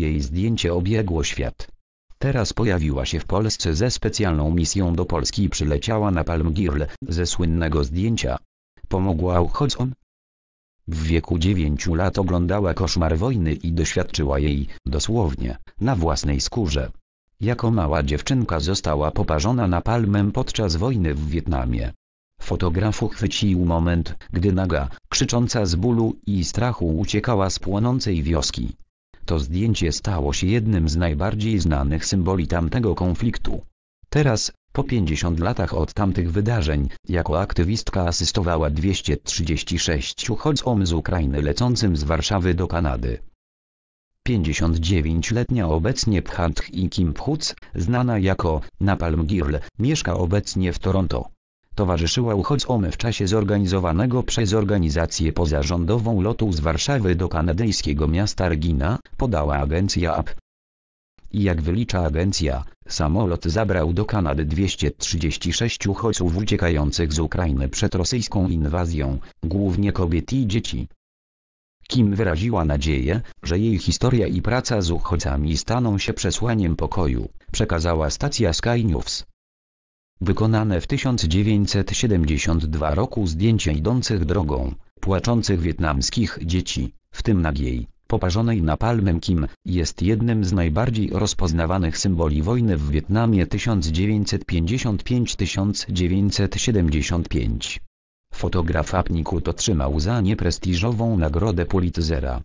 Jej zdjęcie obiegło świat. Teraz pojawiła się w Polsce ze specjalną misją do Polski i przyleciała na Palm Girl, ze słynnego zdjęcia. Pomogła uchodźcom, w wieku dziewięciu lat oglądała koszmar wojny i doświadczyła jej, dosłownie, na własnej skórze. Jako mała dziewczynka została poparzona napalmem podczas wojny w Wietnamie. Fotograf uchwycił moment, gdy naga, krzycząca z bólu i strachu uciekała z płonącej wioski. To zdjęcie stało się jednym z najbardziej znanych symboli tamtego konfliktu. Teraz, po 50 latach od tamtych wydarzeń, jako aktywistka asystowała 236 uchodźcom z Ukrainy lecącym z Warszawy do Kanady. 59-letnia obecnie Pchant i Kim Pchuc, znana jako Napalm Girl, mieszka obecnie w Toronto towarzyszyła uchodźcom w czasie zorganizowanego przez organizację pozarządową lotu z Warszawy do kanadyjskiego miasta Regina, podała agencja AP. Jak wylicza agencja, samolot zabrał do Kanady 236 uchodźców uciekających z Ukrainy przed rosyjską inwazją, głównie kobiety i dzieci. Kim wyraziła nadzieję, że jej historia i praca z uchodźcami staną się przesłaniem pokoju, przekazała stacja Sky News. Wykonane w 1972 roku zdjęcie idących drogą, płaczących wietnamskich dzieci, w tym nagiej, poparzonej napalmem Kim, jest jednym z najbardziej rozpoznawanych symboli wojny w Wietnamie 1955-1975. Fotograf Apnikut otrzymał za nieprestiżową nagrodę Pulitzera.